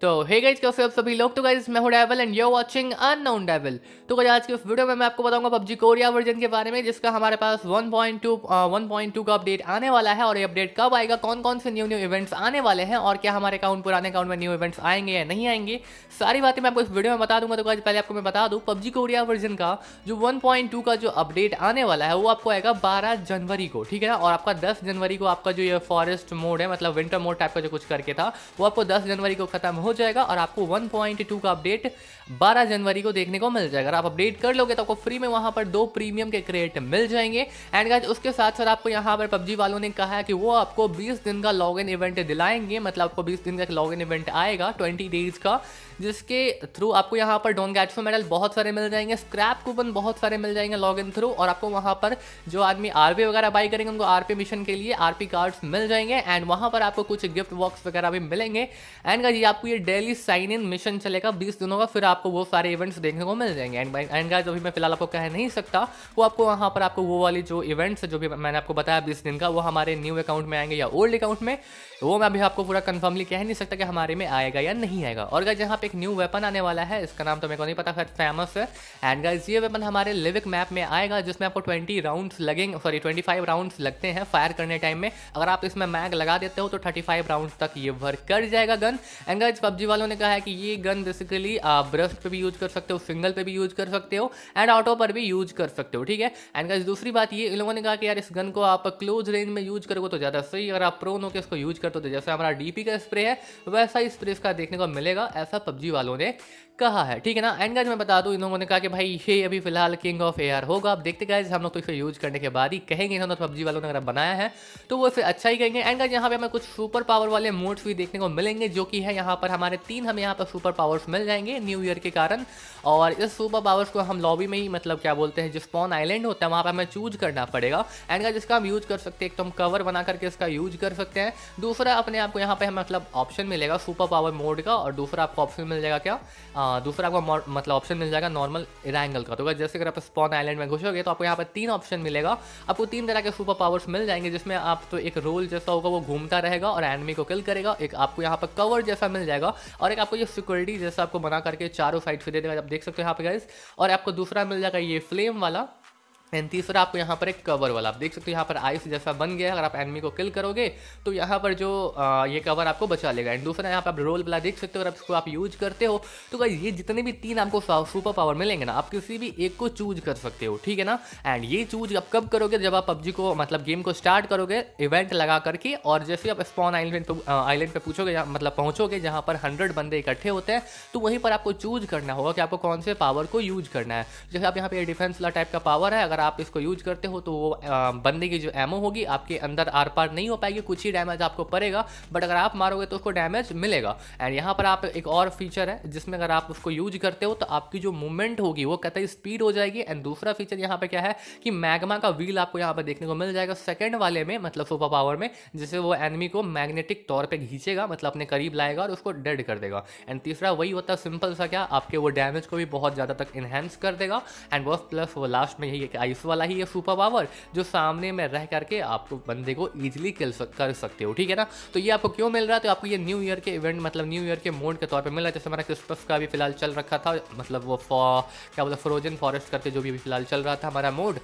तो hey guys कैसे आप सभी लोग तो गाइज मैं हूं Devil and you watching Unknown Devil तो गाइज आज के इस वीडियो में मैं आपको बताऊंगा पबजी कोरिया वर्जन के बारे में जिसका हमारे पास 1.2 1.2 uh, का अपडेट आने वाला है और ये अपडेट कब आएगा कौन कौन से न्यू न्यू इवेंट्स आने वाले हैं और क्या हमारे अकाउंट पुराने अकाउंट में न्यू इवेंट्स आएंगे या नहीं आएंगे सारी बातें मैं आपको इस वीडियो में बता दूंगा तो गाइज पहले आपको मैं बता दूँ पबजी कोरिया वर्जन का जो वन का जो अपडेट आने वाला है वो आपको आएगा बारह जनवरी को ठीक है और आपका दस जनवरी को आपका जो ये फॉरेस्ट मोड है मतलब विंटर मोड टाइप का जो कुछ करके था वो आपको दस जनवरी को खत्म हो हो जाएगा और आपको 1.2 का अपडेट 12 जनवरी को देखने को मिल जाएगा अगर आप अपडेट कर लोगे तो आपको फ्री में वहां पर दो प्रीमियम के क्रेडिट मिल जाएंगे एंड गाइज उसके साथ साथ आपको यहाँ पर पबजी वालों ने कहा है कि वो आपको बीस दिन का लॉग इवेंट दिलाएंगे मतलब आपको बीस दिन का लॉग इवेंट आएगा ट्वेंटी डेज का जिसके थ्रू आपको यहाँ पर डॉन गैटसो मेडल बहुत सारे मिल जाएंगे स्क्रैप कूपन बहुत सारे मिल जाएंगे लॉग इन थ्रू और आपको वहाँ पर जो आदमी आर वगैरह बाई करेंगे उनको आर मिशन के लिए आर कार्ड्स मिल जाएंगे एंड वहाँ पर आपको कुछ गिफ्ट बॉक्स वगैरह भी मिलेंगे एंड गाइज आपको ये डेली साइन इन मिशन चलेगा बीस दिनों का फिर आपको वो सारे इवेंट्स देखने को मिल जाएंगे एंड एंड जो भी मैं फिलहाल आपको कह नहीं सकता वो आपको वहाँ पर आपको वो वाली जो इवेंट्स जो भी मैंने आपको बताया बीस दिन का वो हमारे न्यू अकाउंट में आएंगे या ओल्ड अकाउंट में वो मैं अभी आपको पूरा कन्फर्मली कह नहीं सकता कि हमारे में आएगा या नहीं आएगा और अगर यहाँ पे एक न्यू वेपन आने वाला है इसका नाम तो मेरे को नहीं पता खैर फेमस है एंड गाइज ये वेपन हमारे लिविक मैप में आएगा जिसमें आपको ट्वेंटी राउंड्स लगेंगे सॉरी ट्वेंटी फाइव राउंड्स लगते हैं फायर करने टाइम में अगर आप इसमें मैग लगा देते हो तो थर्टी फाइव राउंड तक ये वर्क कर जाएगा गन एंड गाइज पबजी वालों ने कहा है कि ये गन बेसिकली आप ब्रस्ट पर भी यूज कर सकते हो सिंगल पर भी यूज कर सकते हो एंड ऑटो पर भी यूज कर सकते हो ठीक है एंड गाइज दूसरी बात ये इन लोगों ने कहा कि यार इस गन को आप क्लोज रेंज में यूज करोगे तो ज़्यादा सही अगर आप प्रोन के इसको यूज करते हो तो जैसे हमारा डीपी का स्प्रे है वैसा ही स्प्रे इसका देखने को मिलेगा ऐसा सब्जी वालों ने कहा है ठीक है ना एंड गाइज मैं बता दूं इन लोगों ने कहा कि भाई ये अभी फिलहाल किंग ऑफ एआर होगा आप देखते गाइज हम लोग तो इसे यूज करने के बाद ही कहेंगे इन्होंने तो पबजी वालों ने अगर बनाया है तो वो इसे अच्छा ही कहेंगे एंड गाइज यहाँ पे हमें कुछ सुपर पावर वाले मोड्स भी देखने को मिलेंगे जो कि है यहाँ पर हमारे तीन हमें यहाँ पर सुपर पावर्स मिल जाएंगे न्यू ईयर के कारण और इस सुपर पावर्स को हम लॉबी में ही मतलब क्या बोलते हैं जो स्पॉन आइलैंड होता है वहाँ पर हमें चूज करना पड़ेगा एंड गाइज इसका हम यूज कर सकते हैं एक तो हम कवर बना करके इसका यूज कर सकते हैं दूसरा अपने आपको यहाँ पे मतलब ऑप्शन मिलेगा सुपर पावर मोड का और दूसरा आपको ऑप्शन मिल जाएगा क्या हाँ, दूसरा आपको मतलब ऑप्शन मिल जाएगा नॉर्मल एंगल का तो अगर जैसे अगर आप स्पॉन आइलैंड में घुसोगे तो आपको यहाँ पर तीन ऑप्शन मिलेगा आपको तीन तरह के सुपर पावर्स मिल जाएंगे जिसमें आप तो एक रोल जैसा होगा वो घूमता रहेगा और एनमी को किल करेगा एक आपको यहाँ पर कवर जैसा मिल जाएगा और एक आपको ये सिक्योरिटी जैसा आपको बना करके चारों साइड से दे देगा आप देख सकते हो यहाँ पर गाइज और आपको दूसरा मिल जाएगा ये फ्लेम वाला एंड तीसरा आपको यहाँ पर एक कवर वाला आप देख सकते हो यहाँ पर आइस जैसा बन गया अगर आप एनमी को किल करोगे तो यहाँ पर जो आ, ये कवर आपको बचा लेगा एंड दूसरा यहाँ पर आप रोल वाला देख सकते हो अगर इसको आप यूज करते हो तो भाई ये जितने भी तीन आपको सुपर पावर मिलेंगे ना आप किसी भी एक को चूज कर सकते हो ठीक है ना एंड ये चूज आप कब करोगे जब आप पबजी को मतलब गेम को स्टार्ट करोगे इवेंट लगा करके और जैसे आप स्पॉन आइलैंड पर आइलैंड पर पूछोगे मतलब पहुँचोगे जहाँ पर हंड्रेड बंदे इकट्ठे होते हैं तो वहीं पर आपको चूज करना होगा कि आपको कौन से पावर को यूज करना है जैसे आप यहाँ पर डिफेंस वाला टाइप का पावर है अगर अगर आप इसको यूज करते हो तो वो बंदे की जो एमओ होगी आपके अंदर आर पार नहीं हो पाएगी कुछ ही डैमेज आपको पड़ेगा बट अगर आप मारोगे तो उसको डैमेज मिलेगा एंड यहाँ पर आप एक और फीचर है जिसमें अगर आप उसको यूज करते हो तो आपकी जो मूवमेंट होगी वो कतई स्पीड हो जाएगी एंड दूसरा फीचर यहाँ पर क्या है कि मैगमा का व्हील आपको यहाँ पर देखने को मिल जाएगा सेकेंड वाले में मतलब सुपर पावर में जिससे वो एनमी को मैग्नेटिक तौर पर खींचेगा मतलब अपने करीब लाएगा और उसको डेड कर देगा एंड तीसरा वही होता है सिंपल सा क्या आपके वो डैमेज को भी बहुत ज़्यादा तक इन्हेंस कर देगा एंड वो प्लस वो लास्ट में यही आई आइस वाला ही ये सुपर पावर जो सामने में रह करके आप बंदे को ईजिली किल सक, कर सकते हो ठीक है ना तो ये आपको क्यों मिल रहा है तो आपको ये न्यू ईयर के इवेंट मतलब न्यू ईयर के मोड के तौर पर मिल रहा है जैसे हमारा क्रिसमस का भी फिलहाल चल रखा था मतलब वो क्या बोलते फ्रोजन फॉरेस्ट करके जो भी फिलहाल चल रहा था हमारा मोड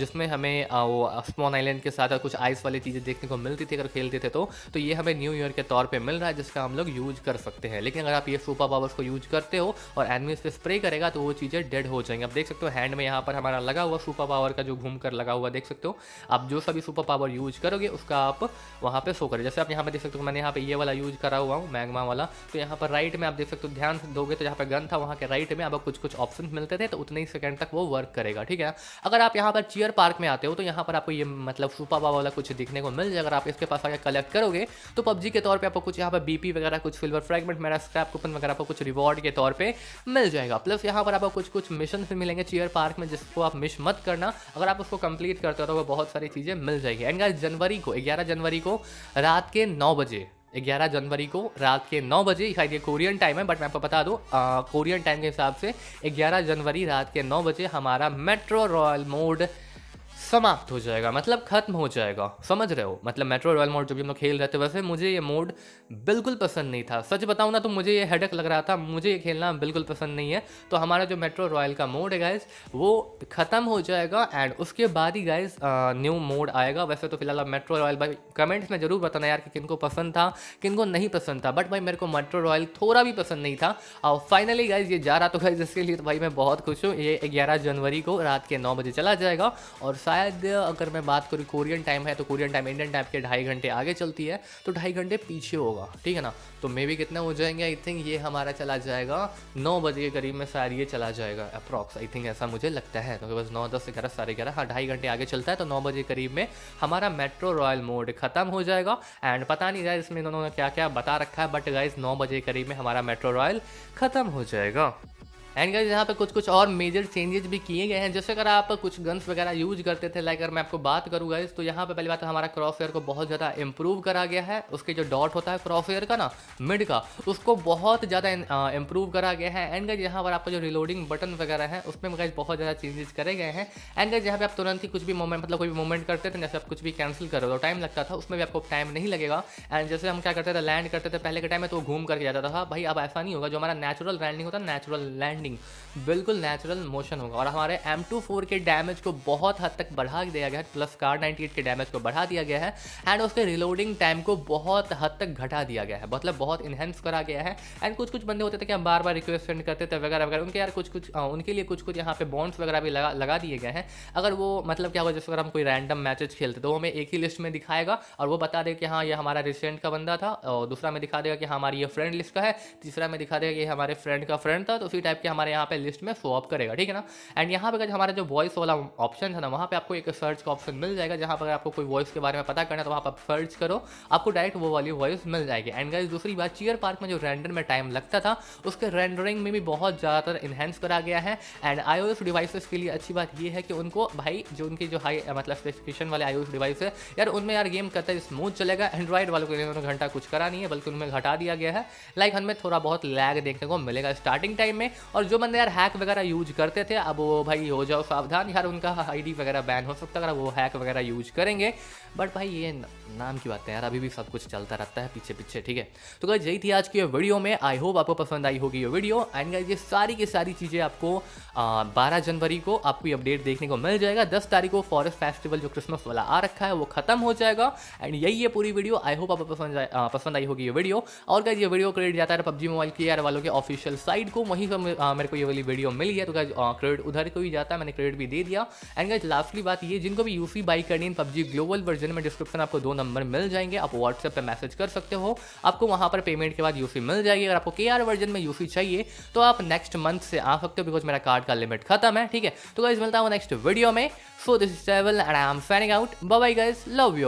जिसमें हमें वो स्मॉन आइलैंड के साथ कुछ आइस वाली चीज़ें देखने को मिलती थी अगर खेलते थे तो तो ये हमें न्यू ईयर के तौर पे मिल रहा है जिसका हम लोग यूज कर सकते हैं लेकिन अगर आप ये सुपर पावर्स को यूज करते हो और एनिमीज पे स्प्रे करेगा तो वो चीज़ें डेड हो जाएंगी आप देख सकते हो हैंड में यहाँ पर हमारा लगा हुआ सुपर पावर का जो घूम कर लगा हुआ देख सकते हो आप जो सभी सुपर पावर यूज करोगे उसका आप वहाँ पे शो करें जैसे आप यहाँ पे देख सकते हो मैंने यहाँ पे ये वाला यूज करा हुआ हूँ मैगमा वाला तो यहाँ पर राइट में आप देख सकते हो ध्यान दोगे तो यहाँ पर गन था वहाँ के राइट में आपको कुछ कुछ ऑप्शन मिलते थे तो उतने ही सेकंड तक वो वर्क करेगा ठीक है अगर आप यहाँ पर चीयर पार्क में आते हो तो यहाँ पर आपको ये मतलब सुपा पावर वाला कुछ दिखने को मिल जाएगा अगर आप इसके पास आगे कलेक्ट करोगे तो पबजी के तौर पर आपको कुछ यहाँ पर बीपी वगैरह कुछ सिल्वर फ्रेगमेंट मेरा स्क्रैप कूपन वगैरह आपको कुछ रिवॉर्ड के तौर पर मिल जाएगा प्लस यहाँ पर आपको कुछ कुछ मिशन मिलेंगे चीयर पार्क में जिसको आप मिस मत करना अगर आप उसको कंप्लीट करते हो तो बहुत सारी चीज़ें मिल जाएगी एंड जनवरी को ग्यारह जनवरी को रात के नौ बजे 11 जनवरी को रात के 9 बजे शायद ये कोरियन टाइम है बट मैं आपको बता दूँ कोरियन टाइम के हिसाब से 11 जनवरी रात के 9 बजे हमारा मेट्रो रॉयल मोड समाप्त हो जाएगा मतलब खत्म हो जाएगा समझ रहे हो मतलब मेट्रो रॉयल मोड जो भी हम लोग खेल रहे थे वैसे मुझे ये मोड बिल्कुल पसंद नहीं था सच बताऊँ ना तो मुझे ये हेडक लग रहा था मुझे ये खेलना बिल्कुल पसंद नहीं है तो हमारा जो मेट्रो रॉयल का मोड है गाइज वो ख़त्म हो जाएगा एंड उसके बाद ही गाइज न्यू मोड आएगा वैसे तो फिलहाल मेट्रो रॉयल भाई कमेंट्स में ज़रूर बताना यार कि किनको पसंद था किनको नहीं पसंद था बट भाई मेरे को मेट्रो रॉयल थोड़ा भी पसंद नहीं था और फाइनली गाइज ये जा रहा तो गाइज इसके लिए तो भाई मैं बहुत खुश हूँ ये ग्यारह जनवरी को रात के नौ बजे चला जाएगा और शायद अगर मैं बात करूँ कोरियन टाइम है तो कोरियन टाइम इंडियन टाइम के ढाई घंटे आगे चलती है तो ढाई घंटे पीछे होगा ठीक है ना तो मे भी कितना हो जाएंगे आई थिंक ये हमारा चला जाएगा नौ बजे के करीब में शायद ये चला जाएगा अप्रॉक्स आई थिंक ऐसा मुझे लगता है तो बस नौ दस ग्यारह साढ़े ग्यारह हाँ ढाई घंटे आगे चलता है तो नौ बजे के करीब में हमारा मेट्रो रॉयल मोड खत्म हो जाएगा एंड पता नहीं जाए इसमें इन्होंने क्या क्या बता रखा है बट गाइज नौ बजे के करीब में हमारा मेट्रो रॉयल खत्म हो जाएगा एंड गाइज यहाँ पे कुछ कुछ और मेजर चेंजेस भी किए गए हैं जैसे अगर आप कुछ गन्स वगैरह यूज करते थे लाइक अगर मैं आपको बात करूँ गाइज तो यहाँ पे पहली बात तो हमारा क्रॉस एयर को बहुत ज़्यादा इंप्रूव करा गया है उसके जो डॉट होता है क्रॉस एयर का ना मिड का उसको बहुत ज़्यादा इंप्रूव करा गया है एंड गाइज यहाँ पर आपका जो रिलोडिंग बटन वगैरह है उसमें गाइज बहुत ज़्यादा चेंजेस करे गए हैं एंड गाइज यहाँ पर आप तुरंत ही कुछ भी मोमेंट मतलब कोई भी मूवमेंट करते थे जैसे आप कुछ भी कैंसिल करो तो टाइम लगता था उसमें भी आपको टाइम नहीं लगेगा एंड जैसे हम क्या करते थे लैंड करते थे पहले के टाइम में तो घूम करके जाता था भाई अब ऐसा नहीं होगा जो हमारा नेचुरल लैंडिंग होता है नेचुरल लैंड लैंडिंग बिल्कुल नेचुरल मोशन होगा और हमारे एम टू फोर के डैमेज को बहुत हद तक बढ़ा दिया गया है प्लस कार नाइन्टी एट के डैमेज को बढ़ा दिया गया है एंड उसके रिलोडिंग टाइम को बहुत हद तक घटा दिया गया है मतलब बहुत इन्हेंस करा गया है एंड कुछ कुछ बंदे होते थे कि हम बार बार रिक्वेस्ट सेंड करते थे वगैरह वगैरह उनके यार कुछ कुछ उनके लिए कुछ कुछ यहाँ पे बॉन्ड्स वगैरह भी लगा लगा दिए गए हैं अगर वो मतलब क्या होगा जैसे अगर हम कोई रैंडम मैचेज खेलते तो वो हमें एक ही लिस्ट में दिखाएगा और वो बता देगा कि हाँ ये हमारा रिसेंट का बंदा था और दूसरा में दिखा देगा कि हमारी ये फ्रेंड लिस्ट का है तीसरा में दिखा देगा कि हमारे फ्रेंड का फ्रेंड था तो उसी टाइप के हमारे यहाँ पे लिस्ट में शो अप करेगा ठीक है ना एंड यहाँ पर हमारा जो वॉइस वाला ऑप्शन है ना वहाँ पर आपको एक सर्च का ऑप्शन मिल जाएगा जहाँ पर आपको कोई वॉइस के बारे में पता करना है तो वहाँ पर सर्च करो आपको डायरेक्ट वो वाली वॉइस मिल जाएगी एंड गाइज दूसरी बात चीयर पार्क में जो रेंडर में टाइम लगता था उसके रेंडरिंग में भी बहुत ज़्यादातर इन्हेंस करा गया है एंड आई डिवाइसेस के लिए अच्छी बात यह है कि उनको भाई जो उनकी जो हाई मतलब स्पेसिफिकेशन वाले आई डिवाइस है यार उनमें यार गेम करते है स्मूथ चलेगा एंड्रॉइड वालों के लिए उन्होंने घंटा कुछ करा नहीं है बल्कि उनमें घटा दिया गया है लाइक हमें थोड़ा बहुत लैग देखने को मिलेगा स्टार्टिंग टाइम में और और जो बंदे यार हैक वगैरह यूज करते थे अब वो भाई हो जाओ सावधान यार उनका आईडी वगैरह बैन हो सकता है अगर वो हैक वगैरह यूज करेंगे बट भाई ये नाम की बात है यार अभी भी सब कुछ चलता रहता है पीछे पीछे ठीक है तो गाइज यही थी आज की वीडियो में आई होप आपको पसंद आई होगी ये वीडियो एंड गाइज ये सारी की सारी चीज़ें आपको बारह जनवरी को आपको अपडेट देखने को मिल जाएगा दस तारीख को फॉरेस्ट फेस्टिवल जो क्रिसमस वाला आ रखा है वो खत्म हो जाएगा एंड यही है पूरी वीडियो आई होप आपको पसंद पसंद आई होगी ये वीडियो और गाइज ये वीडियो क्रेडिट जाता है पबजी मोबाइल के यार वालों के ऑफिशियल साइट को वहीं से मेरे को ये वाली वीडियो मिल गया तो गाइज क्रेडिट उधर को ही जाता है मैंने क्रेडिट भी दे दिया एंड गाइज लास्टली बात ये जिनको भी यूसी बाई e करनी है पबजी ग्लोबल वर्जन में डिस्क्रिप्शन आपको दो नंबर मिल जाएंगे आप व्हाट्सएप पर मैसेज कर सकते हो आपको वहाँ पर पेमेंट के बाद यूसी e मिल जाएगी अगर आपको के वर्जन में यूसी e चाहिए तो आप नेक्स्ट मंथ से आ सकते हो बिकॉज मेरा कार्ड का लिमिट खत्म है ठीक है तो गाइज मिलता हूँ नेक्स्ट वीडियो में so this is travel and I am fanning out bye guys love you